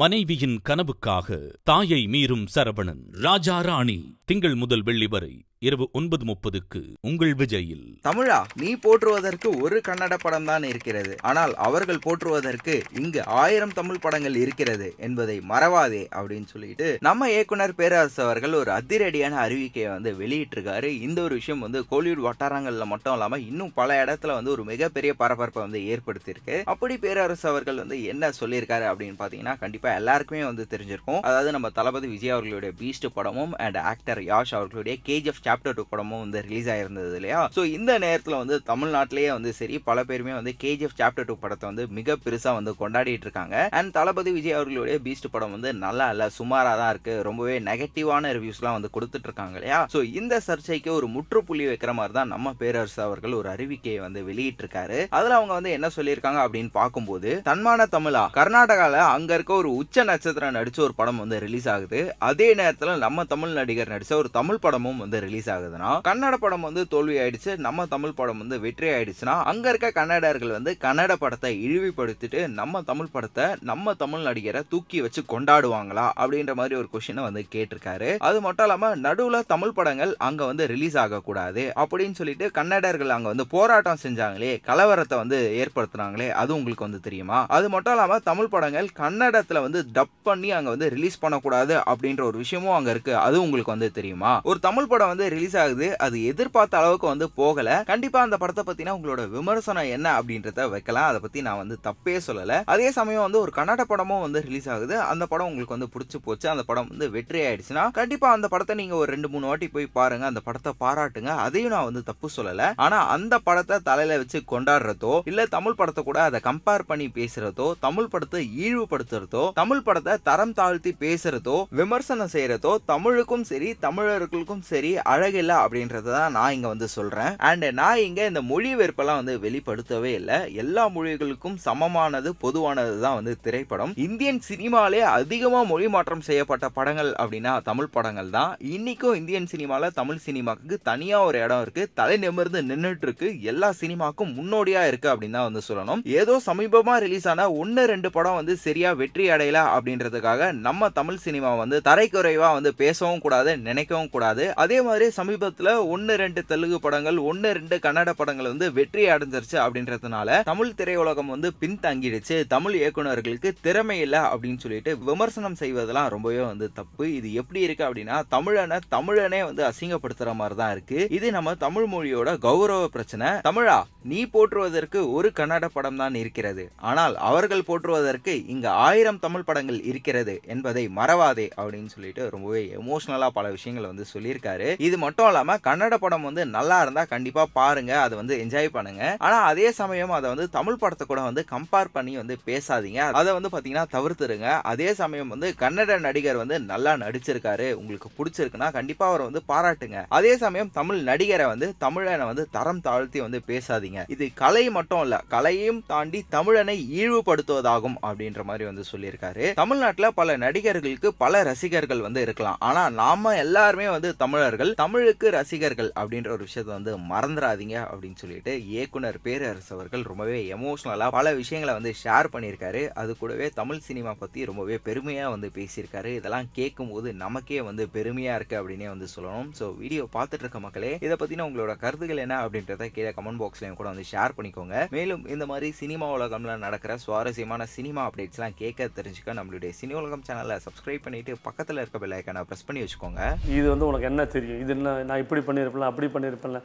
மனைவியின் கனவுக்காக தாயை மீறும் சரவணன் ராஜா ராணி திங்கள் முதல் வெள்ளி வரை இரவு ஒன்பது முப்பதுக்கு உங்கள் விஜயில் தமிழா நீ போற்றுவதற்கு ஒரு கன்னட படம் தான் இருக்கிறது ஆனால் அவர்கள் போற்றுவதற்கு இங்கு ஆயிரம் தமிழ் படங்கள் இருக்கிறது என்பதை மறவாதே அப்படின்னு சொல்லிட்டு நம்ம இயக்குனர் பேரரசு அவர்கள் ஒரு அதிரடியான அறிவிக்கையை வந்து வெளியிட்டிருக்காரு இந்த ஒரு விஷயம் வந்து கோலிவுட் வட்டாரங்கள்ல மட்டும் இல்லாம இன்னும் பல இடத்துல வந்து ஒரு மிகப்பெரிய பரபரப்பை வந்து ஏற்படுத்தியிருக்கு அப்படி பேரரசு அவர்கள் வந்து என்ன சொல்லியிருக்காரு அப்படின்னு பாத்தீங்கன்னா கண்டிப்பா எல்லாருக்குமே வந்து தெரிஞ்சிருக்கும் அதாவது நம்ம தளபதி விஜய் அவர்களுடைய பீஸ்ட் படமும் அண்ட் ஆக்டர் யாஷ் அவர்களுடைய கேஜிஎஃப் சாப்டர் டூ படமும் வந்து ரிலீஸ் ஆயிருந்தது இல்லையா ஸோ இந்த நேரத்தில் வந்து தமிழ்நாட்டிலேயே வந்து சரி பல பேருமே வந்து கேஜிஎஃப் சாப்டர் டூ படத்தை வந்து மிக பெருசாக வந்து கொண்டாடிட்டு இருக்காங்க அண்ட் தளபதி விஜய் அவர்களுடைய பீஸ்ட் படம் வந்து நல்லா இல்லை சுமாராக தான் இருக்கு ரொம்பவே நெகட்டிவான ரிவ்யூஸ்லாம் வந்து கொடுத்துட்டு இருக்காங்க இல்லையா ஸோ இந்த சர்ச்சைக்கு ஒரு முற்றுப்புள்ளி வைக்கிற மாதிரி தான் நம்ம பேரரசு அவர்கள் ஒரு அறிவிக்கையை வந்து வெளியிட்டிருக்காரு அதில் அவங்க வந்து என்ன சொல்லியிருக்காங்க அப்படின்னு பார்க்கும்போது தன்மான தமிழா கர்நாடகாவில் அங்கே இருக்க ஒரு உச்ச நட்சத்திரம் நடிச்ச ஒரு படம் வந்து ரிலீஸ் ஆகுது அதே நேரத்தில் நம்ம தமிழ் நடிகர் நடித்த ஒரு தமிழ் படமும் வந்து ரிலீஸ் ரிலீஸ் ஆகுதுன்னா கன்னட படம் வந்து தோல்வி ஆயிடுச்சு நம்ம தமிழ் படம் வந்து வெற்றி ஆயிடுச்சுன்னா அங்க இருக்க கன்னடர்கள் வந்து கன்னட படத்தை இழிவுபடுத்திட்டு நம்ம தமிழ் படத்தை நம்ம தமிழ் நடிகரை தூக்கி வச்சு கொண்டாடுவாங்களா அப்படின்ற மாதிரி ஒரு கொஸ்டின் வந்து கேட்டிருக்காரு அது மட்டும் இல்லாம நடுவுல தமிழ் படங்கள் அங்க வந்து ரிலீஸ் ஆகக்கூடாது அப்படின்னு சொல்லிட்டு கன்னடர்கள் அங்க வந்து போராட்டம் செஞ்சாங்களே கலவரத்தை வந்து ஏற்படுத்தினாங்களே அது உங்களுக்கு வந்து தெரியுமா அது மட்டும் இல்லாம தமிழ் படங்கள் கன்னடத்துல வந்து டப் பண்ணி அங்க வந்து ரிலீஸ் பண்ணக்கூடாது அப்படின்ற ஒரு விஷயமும் அங்க இருக்கு அது உங்களுக்கு வந்து தெரியுமா ஒரு தமிழ் படம் வந்து ரிலீஸ் ஆகுது அது எதிர்பார்த்த அளவுக்கு வந்து போகல கண்டிப்பா அந்த படத்தை பத்தினா உங்களோட விமர்சனம் என்ன அப்படின்றத வைக்கலாம் அதை பத்தி நான் வந்து தப்பே சொல்லல அதே சமயம் வந்து ஒரு கன்னட படமும் வந்து ரிலீஸ் ஆகுது அந்த படம் உங்களுக்கு வந்து பிடிச்சி போச்சு அந்த படம் வந்து வெற்றி ஆயிடுச்சுன்னா கண்டிப்பா அந்த படத்தை நீங்க ஒரு ரெண்டு மூணு வாட்டி போய் பாருங்க அந்த படத்தை பாராட்டுங்க அதையும் நான் வந்து தப்பு சொல்லல ஆனா அந்த படத்தை தலையில வச்சு கொண்டாடுறதோ இல்ல தமிழ் படத்தை கூட அதை கம்பேர் பண்ணி பேசுறதோ தமிழ் படத்தை இழிவுபடுத்துறதோ தமிழ் படத்தை தரம் தாழ்த்தி பேசுறதோ விமர்சனம் செய்யறதோ தமிழுக்கும் சரி தமிழர்களுக்கும் சரி பழகல அப்படின்றத தான் நான் இங்கே வந்து சொல்கிறேன் அண்ட் நான் இங்கே இந்த மொழி வெறுப்பெல்லாம் வந்து வெளிப்படுத்தவே இல்லை எல்லா மொழிகளுக்கும் சமமானது பொதுவானது தான் வந்து திரைப்படம் இந்தியன் சினிமாலே அதிகமாக மொழி மாற்றம் செய்யப்பட்ட படங்கள் அப்படின்னா தமிழ் படங்கள் தான் இன்றைக்கும் இந்தியன் சினிமாவில் தமிழ் சினிமாவுக்கு தனியாக ஒரு இடம் இருக்குது தலை நிமிர்ந்து நின்றுட்டு இருக்கு எல்லா சினிமாக்கும் முன்னோடியாக இருக்குது அப்படின்னு தான் வந்து சொல்லணும் ஏதோ சமீபமாக ரிலீஸ் ஆன ஒன்று ரெண்டு படம் வந்து சரியாக வெற்றி அடையல அப்படின்றதுக்காக நம்ம தமிழ் சினிமா வந்து தரைக்குறைவாக வந்து பேசவும் கூடாது நினைக்கவும் கூடாது அதே மாதிரி சமீபத்தில் ஒன்னு ரெண்டு தெலுங்கு படங்கள் ஒன்னு ரெண்டு கன்னட படங்கள் வந்து வெற்றி அடைஞ்சிருச்சு அப்படின்றதுனால தமிழ் திரையுலகம் வந்து பின்தங்கிடுச்சு தமிழ் இயக்குநர்களுக்கு திறமை இல்லை அப்படின்னு சொல்லிட்டு விமர்சனம் செய்வதெல்லாம் ரொம்பவே வந்து தப்பு இது எப்படி இருக்கு அப்படின்னா தமிழனை தமிழனே வந்து அசிங்கப்படுத்துற மாதிரி தான் இருக்கு இது நம்ம தமிழ் மொழியோட கௌரவ பிரச்சனை தமிழா நீ போற்றுவதற்கு ஒரு கன்னட படம் தான் இருக்கிறது ஆனால் அவர்கள் போற்றுவதற்கு இங்க ஆயிரம் தமிழ் படங்கள் இருக்கிறது என்பதை மறவாதே அப்படின்னு சொல்லிட்டு ரொம்பவே எமோஷனலா பல விஷயங்களை வந்து சொல்லியிருக்காரு இது மட்டும் இல்லாமல் கன்னட படம் வந்து நல்லா இருந்தால் கண்டிப்பாக பாருங்க அதை வந்து என்ஜாய் பண்ணுங்க ஆனால் அதே சமயம் அதை வந்து தமிழ் படத்தை கூட வந்து கம்பேர் பண்ணி வந்து பேசாதீங்க அதை வந்து பார்த்தீங்கன்னா தவிர்த்துருங்க அதே சமயம் வந்து கன்னட நடிகர் வந்து நல்லா நடிச்சிருக்காரு உங்களுக்கு பிடிச்சிருக்குன்னா கண்டிப்பாக அவரை வந்து பாராட்டுங்க அதே சமயம் தமிழ் நடிகரை வந்து தமிழனை வந்து தரம் தாழ்த்தி வந்து பேசாதீங்க இது கலை மட்டும் இல்லை கலையும் தாண்டி தமிழனை இழிவுபடுத்துவதாகும் அப்படின்ற மாதிரி வந்து சொல்லியிருக்காரு தமிழ்நாட்டில் பல நடிகர்களுக்கு பல ரசிகர்கள் வந்து இருக்கலாம் ஆனால் நாம எல்லாருமே வந்து தமிழர்கள் தமிழுக்கு ரசிகர்கள் அப்படின்ற ஒரு விஷயத்த வந்து மறந்துடாதீங்க அப்படின்னு சொல்லிட்டு இயக்குனர் பேரரசு அவர்கள் ரொம்பவே எமோஷ்னலாக பல விஷயங்களை வந்து ஷேர் பண்ணியிருக்காரு அது கூடவே தமிழ் சினிமா பற்றி ரொம்பவே பெருமையாக வந்து பேசியிருக்காரு இதெல்லாம் கேட்கும்போது நமக்கே வந்து பெருமையாக இருக்குது அப்படின்னே வந்து சொல்லணும் ஸோ வீடியோ பார்த்துட்டு இருக்க மக்களே இதை பற்றின உங்களோட கருத்துக்கள் என்ன அப்படின்றத கீழே கமெண்ட் பாக்ஸ்லையும் கூட வந்து ஷேர் பண்ணிக்கோங்க மேலும் இந்த மாதிரி சினிமா உலகம்ல நடக்கிற சுவாரஸ்யமான சினிமா அப்டேட்ஸ்லாம் கேட்க தெரிஞ்சுக்க நம்மளுடைய சினி உலகம் சேனலை சப்ஸ்கிரைப் பண்ணிட்டு பக்கத்தில் இருக்க பெல்லைக்கான ப்ரெஸ் பண்ணி வச்சுக்கோங்க இது வந்து உனக்கு என்ன தெரியும் இது என்ன நான் இப்படி பண்ணியிருப்பேன் அப்படி பண்ணியிருப்பேன்ல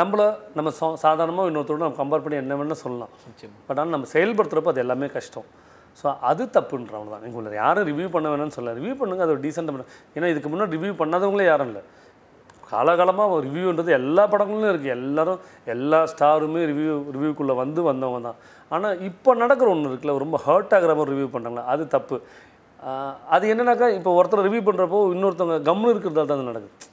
நம்மளை நம்ம சா சாதாரணமாக இன்னொருத்தரோட நம்ம கம்பேர் பண்ணி என்ன வேணால் சொல்லலாம் பட் ஆனால் நம்ம செயல்படுத்துகிறப்ப அது எல்லாமே கஷ்டம் ஸோ அது தப்புன்றவங்க தான் எங்களை யாரும் ரிவ்யூ பண்ண வேணாம்னு சொல்ல ரிவ்யூ பண்ணுங்கள் அது ஒரு டீசெண்டாக பண்ண ஏன்னா இதுக்கு முன்னாடி ரிவ்யூ பண்ணாதவங்களே யாரும் இல்லை காலகாலமாக ரிவ்யூன்றது எல்லா படங்களும் இருக்குது எல்லோரும் எல்லா ஸ்டாருமே ரிவ்யூ ரிவ்யூக்குள்ளே வந்து வந்தவங்க தான் ஆனால் இப்போ நடக்கிற ஒன்று இருக்குல்ல ரொம்ப ஹர்ட் ஆகிற மாதிரி ரிவ்யூ பண்ணுறாங்களே அது தப்பு அது என்னன்னாக்கா இப்போ ஒருத்தர் ரிவ்யூ பண்ணுறப்போ இன்னொருத்தவங்க கம்னு இருக்கிறதால தான் அது நடக்குது